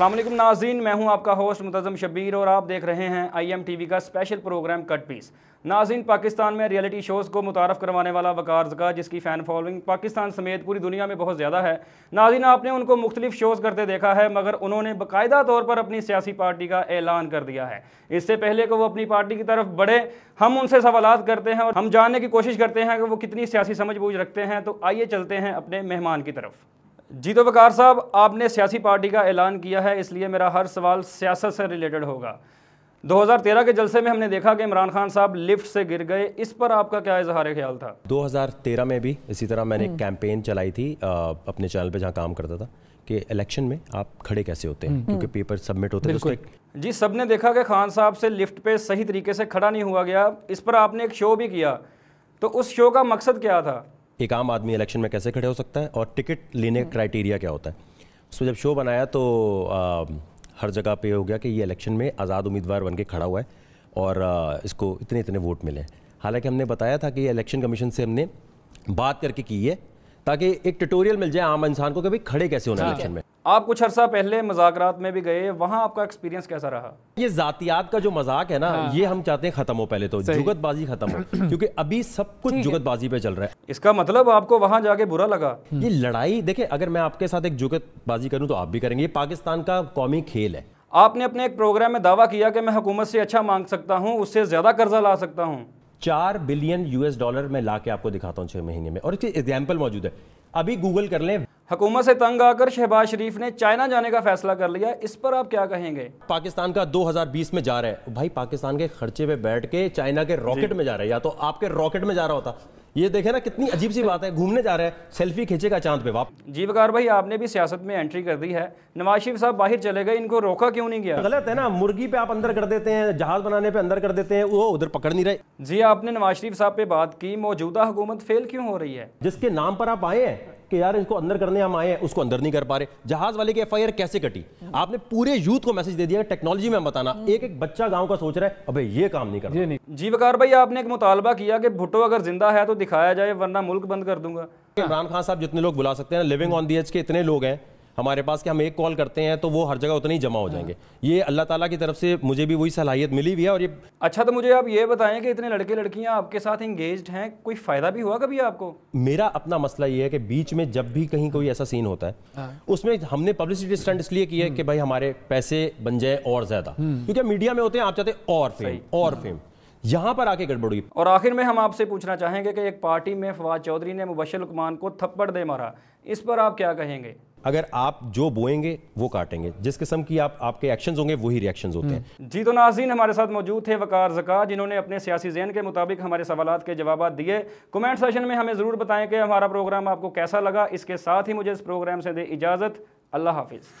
असलम नाजीन मैं हूं आपका होस्ट मुतज़म शबीर और आप देख रहे हैं आई एम टी वी का स्पेशल प्रोग्राम कट पीस नाजीन पाकिस्तान में रियलिटी शोज़ को मुतारफ़ करवाने वाला वकार का जिसकी फ़ैन फॉलोइंग पाकिस्तान समेत पूरी दुनिया में बहुत ज़्यादा है नाजीन आपने उनको मुख्तलिफ शोज़ करते देखा है मगर उन्होंने बाकायदा तौर पर अपनी सियासी पार्टी का ऐलान कर दिया है इससे पहले कि वो अपनी पार्टी की तरफ बढ़े हम उनसे सवाल करते हैं और हम जानने की कोशिश करते हैं कि वो कितनी सियासी समझ बूझ रखते हैं तो आइए चलते हैं अपने मेहमान की तरफ जी तो वकार साहब आपने सियासी पार्टी का ऐलान किया है इसलिए मेरा हर सवाल सियासत से रिलेटेड होगा 2013 के जलसे में हमने देखा कि इमरान खान साहब लिफ्ट से गिर गए इस पर आपका क्या इजहार ख्याल था 2013 में भी इसी तरह मैंने एक हम्म। कैंपेन चलाई थी आ, अपने चैनल पे जहाँ काम करता था कि इलेक्शन में आप खड़े कैसे होते हैं हम्म, क्योंकि हम्म। पेपर सबमिट होते हैं तो जी सब ने देखा कि खान साहब से लिफ्ट पे सही तरीके से खड़ा नहीं हुआ गया इस पर आपने एक शो भी किया तो उस शो का मकसद क्या था एक आम आदमी इलेक्शन में कैसे खड़े हो सकता है और टिकट लेने का हम्म। क्राइटेरिया क्या होता है उसमें जब शो बनाया तो आ, हर जगह पे हो गया कि ये इलेक्शन में आज़ाद उम्मीदवार बन के खड़ा हुआ है और आ, इसको इतने इतने वोट मिले हालांकि हमने बताया था कि इलेक्शन कमीशन से हमने बात करके की है ताकि एक ट्यूटोरियल मिल जाए आम इंसान को कि भाई खड़े कैसे होना इलेक्शन हाँ। में आप कुछ अरसा पहले मजाक में भी गए वहाँ आपका एक्सपीरियंस कैसा रहा ये जातियात का जो मजाक है ना हाँ। ये हम चाहते हैं खत्म हो पहले तो जुगतबाजी खत्म हो क्योंकि अभी सब कुछ जुगतबाजी पे चल रहा है इसका मतलब आपको वहाँ जाके बुरा लगा हम्म। ये लड़ाई देखे अगर मैं आपके साथ एक जुगतबाजी करूँ तो आप भी करेंगे ये पाकिस्तान का कौमी खेल है आपने अपने एक प्रोग्राम में दावा किया कि मैं हुकूमत से अच्छा मांग सकता हूँ उससे ज्यादा कर्जा ला सकता हूँ चार बिलियन यूएस डॉलर में ला के आपको दिखाता हूँ छह महीने में और इसकी एग्जाम्पल मौजूद है अभी गूगल कर लें हुकूमत से तंग आकर शहबाज शरीफ ने चाइना जाने का फैसला कर लिया इस पर आप क्या कहेंगे पाकिस्तान का 2020 में जा रहा है भाई पाकिस्तान के खर्चे पे बैठ के चाइना के रॉकेट में जा रहा है या तो आपके रॉकेट में जा रहा होता ये देखे ना कितनी अजीब सी बात है घूमने जा रहा है सेल्फी खींचेगा चांद पे बाप जी वकार भाई आपने भी सियासत में एंट्री कर दी है नवाज शरीफ साहब बाहर चले गए इनको रोका क्यों नहीं गया गलत है ना मुर्गी पे आप अंदर कर देते हैं जहाज बनाने पे अंदर कर देते हैं वो उधर पकड़ नहीं रहे जी आपने नवाज शरीफ साहब पे बात की मौजूदा हुकूमत फेल क्यों हो रही है जिसके नाम पर आप आए हैं कि यार इसको अंदर करने हम आए हैं उसको अंदर नहीं कर पा रहे जहाज वाले की एफ कैसे कटी आपने पूरे यूथ को मैसेज दे दिया टेक्नोलॉजी में बताना एक एक बच्चा गाँव का सोच रहा है अब ये काम नहीं कर नहीं जी वकार भाई आपने एक मुतालबा किया कि भुट्टो अगर जिंदा है तो दिखाया जाए वरना मुल्क बंद कर दूंगा इमरान खान साहब जितने लोग बुला सकते हैं लिविंग ऑन दी एच के इतने लोग हैं हमारे पास कि हम एक कॉल करते हैं तो वो हर जगह उतने ही जमा हो जाएंगे ये अल्लाह ताला की तरफ से मुझे भी वही सलाहियत मिली हुई है और ये अच्छा तो मुझे आप ये बताएं कि इतने लड़के लड़कियां आपके साथ इंगेज हैं कोई फ़ायदा भी हुआ कभी आपको मेरा अपना मसला ये है कि बीच में जब भी कहीं कोई ऐसा सीन होता है हाँ। उसमें हमने पब्लिसिटी स्टंट इसलिए किया कि भाई हमारे पैसे बन जाए और ज़्यादा हम्म। क्योंकि मीडिया में होते हैं आप चाहते और फेम और फेम यहाँ पर आके गड़बड़ हुई और आखिर में हम आपसे पूछना चाहेंगे कि एक पार्टी में फवाद चौधरी ने मुबशर उकमान को थप्पड़ दे मारा इस पर आप क्या कहेंगे अगर आप जो बोएंगे वो काटेंगे जिस किस्म की आप आपके एक्शंस होंगे वही रिएक्शंस होते हैं हम्म। जी तो नाजीन हमारे साथ मौजूद थे वकार जका जिन्होंने अपने सियासी जहन के मुताबिक हमारे सवाल के जवाब दिए कमेंट सेशन में हमें ज़रूर बताएं कि हमारा प्रोग्राम आपको कैसा लगा इसके साथ ही मुझे इस प्रोग्राम से दे इजाज़त अल्लाह हाफिज़